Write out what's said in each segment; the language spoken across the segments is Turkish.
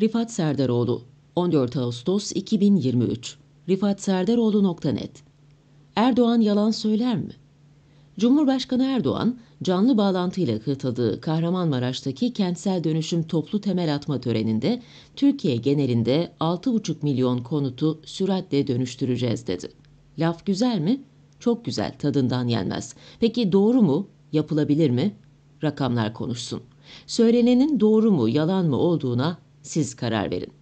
Rifat Serdaroğlu 14 Ağustos 2023 rifatserdaloğlu.net Erdoğan yalan söyler mi? Cumhurbaşkanı Erdoğan, canlı bağlantıyla katıldığı Kahramanmaraş'taki kentsel dönüşüm toplu temel atma töreninde Türkiye genelinde 6,5 milyon konutu süratle dönüştüreceğiz dedi. Laf güzel mi? Çok güzel, tadından yenmez. Peki doğru mu? Yapılabilir mi? Rakamlar konuşsun. Söylenenin doğru mu, yalan mı olduğuna siz karar verin.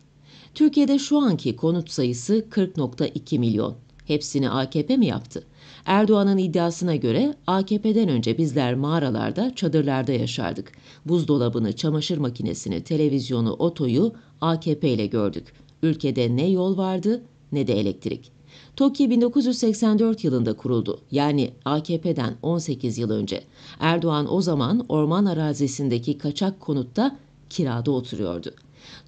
Türkiye'de şu anki konut sayısı 40.2 milyon. Hepsini AKP mi yaptı? Erdoğan'ın iddiasına göre AKP'den önce bizler mağaralarda, çadırlarda yaşardık. Buzdolabını, çamaşır makinesini, televizyonu, otoyu AKP ile gördük. Ülkede ne yol vardı ne de elektrik. TOKİ 1984 yılında kuruldu. Yani AKP'den 18 yıl önce. Erdoğan o zaman orman arazisindeki kaçak konutta kirada oturuyordu.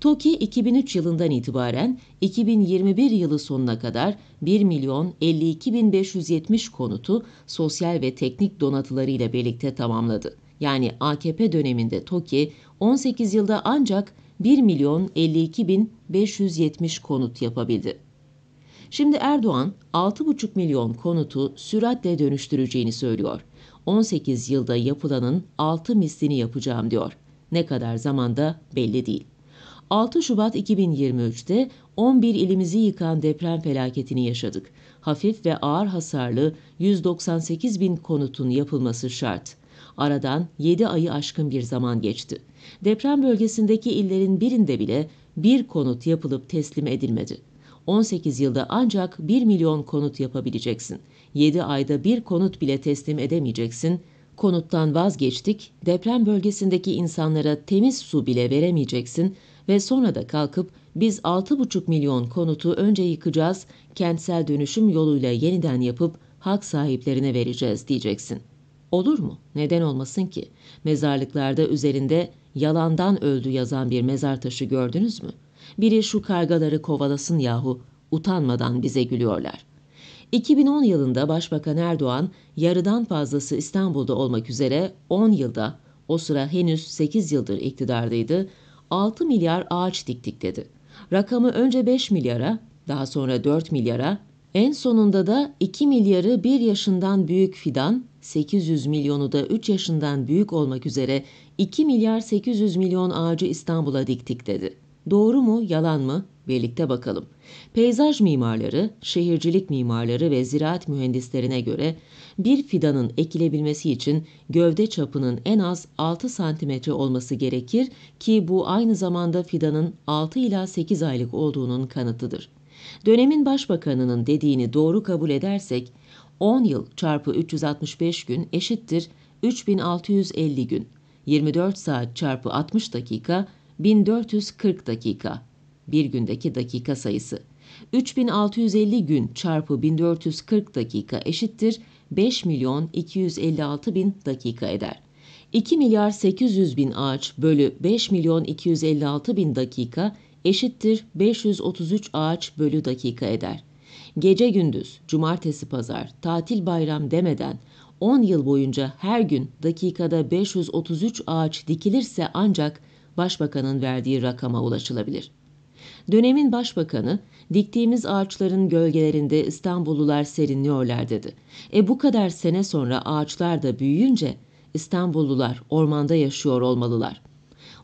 TOKİ 2003 yılından itibaren 2021 yılı sonuna kadar 1 milyon 52.570 konutu sosyal ve teknik donatılarıyla birlikte tamamladı. Yani AKP döneminde TOKİ 18 yılda ancak 1 milyon 52.570 konut yapabildi. Şimdi Erdoğan 6,5 milyon konutu süratle dönüştüreceğini söylüyor. 18 yılda yapılanın 6 mislini yapacağım diyor. Ne kadar zamanda belli değil. 6 Şubat 2023'te 11 ilimizi yıkan deprem felaketini yaşadık. Hafif ve ağır hasarlı 198 bin konutun yapılması şart. Aradan 7 ayı aşkın bir zaman geçti. Deprem bölgesindeki illerin birinde bile bir konut yapılıp teslim edilmedi. 18 yılda ancak 1 milyon konut yapabileceksin. 7 ayda bir konut bile teslim edemeyeceksin. Konuttan vazgeçtik, deprem bölgesindeki insanlara temiz su bile veremeyeceksin ve sonra da kalkıp biz 6,5 milyon konutu önce yıkacağız, kentsel dönüşüm yoluyla yeniden yapıp hak sahiplerine vereceğiz diyeceksin. Olur mu? Neden olmasın ki? Mezarlıklarda üzerinde yalandan öldü yazan bir mezar taşı gördünüz mü? Biri şu kargaları kovalasın yahu, utanmadan bize gülüyorlar. 2010 yılında Başbakan Erdoğan yarıdan fazlası İstanbul'da olmak üzere 10 yılda o sıra henüz 8 yıldır iktidardaydı. 6 milyar ağaç diktik dedi. Rakamı önce 5 milyara, daha sonra 4 milyara, en sonunda da 2 milyarı 1 yaşından büyük fidan, 800 milyonu da 3 yaşından büyük olmak üzere 2 milyar 800 milyon ağacı İstanbul'a diktik dedi. Doğru mu, yalan mı? Birlikte bakalım. Peyzaj mimarları, şehircilik mimarları ve ziraat mühendislerine göre bir fidanın ekilebilmesi için gövde çapının en az 6 cm olması gerekir ki bu aynı zamanda fidanın 6 ila 8 aylık olduğunun kanıtıdır. Dönemin başbakanının dediğini doğru kabul edersek 10 yıl çarpı 365 gün eşittir 3650 gün. 24 saat çarpı 60 dakika 1440 dakika. Bir gündeki dakika sayısı. 3650 gün çarpı 1440 dakika eşittir 5 milyon 256 bin dakika eder. 2 milyar 800 bin ağaç bölü 5 milyon 256 bin dakika eşittir 533 ağaç bölü dakika eder. Gece gündüz, cumartesi pazar, tatil bayram demeden 10 yıl boyunca her gün dakikada 533 ağaç dikilirse ancak başbakanın verdiği rakama ulaşılabilir. Dönemin başbakanı, diktiğimiz ağaçların gölgelerinde İstanbullular serinliyorlar dedi. E bu kadar sene sonra ağaçlar da büyüyünce İstanbullular ormanda yaşıyor olmalılar.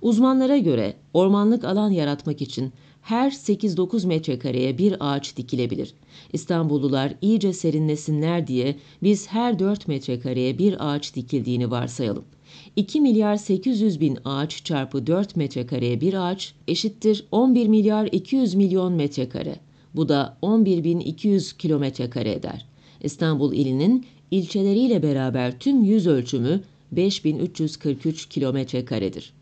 Uzmanlara göre ormanlık alan yaratmak için her 8-9 metrekareye bir ağaç dikilebilir. İstanbullular iyice serinlesinler diye biz her 4 metrekareye bir ağaç dikildiğini varsayalım. 2 milyar 800 bin ağaç çarpı 4 metrekareye bir ağaç eşittir 11 milyar 200 milyon metrekare. Bu da 11 bin 11.200 kilometrekare eder. İstanbul ilinin ilçeleriyle beraber tüm yüz ölçümü 5343 karedir.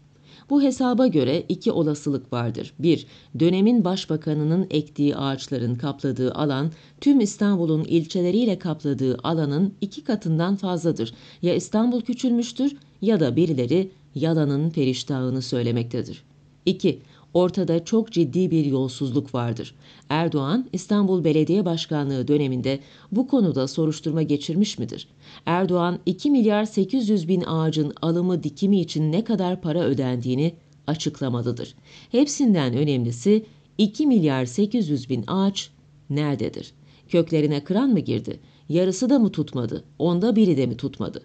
Bu hesaba göre iki olasılık vardır. 1. Dönemin başbakanının ektiği ağaçların kapladığı alan tüm İstanbul'un ilçeleriyle kapladığı alanın iki katından fazladır. Ya İstanbul küçülmüştür ya da birileri yalanın periştahını söylemektedir. 2 ortada çok ciddi bir yolsuzluk vardır. Erdoğan, İstanbul Belediye Başkanlığı döneminde bu konuda soruşturma geçirmiş midir? Erdoğan, 2 milyar 800 bin ağacın alımı dikimi için ne kadar para ödendiğini açıklamalıdır. Hepsinden önemlisi 2 milyar 800 bin ağaç nerededir? Köklerine kıran mı girdi? Yarısı da mı tutmadı? Onda biri de mi tutmadı?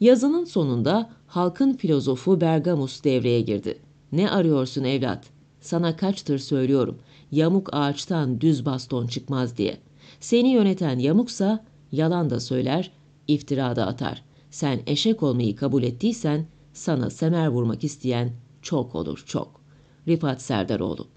Yazının sonunda halkın filozofu Bergamus devreye girdi. Ne arıyorsun evlat? Sana kaçtır söylüyorum. Yamuk ağaçtan düz baston çıkmaz diye. Seni yöneten yamuksa yalan da söyler, iftira da atar. Sen eşek olmayı kabul ettiysen sana semer vurmak isteyen çok olur çok. Rifat Serdaroğlu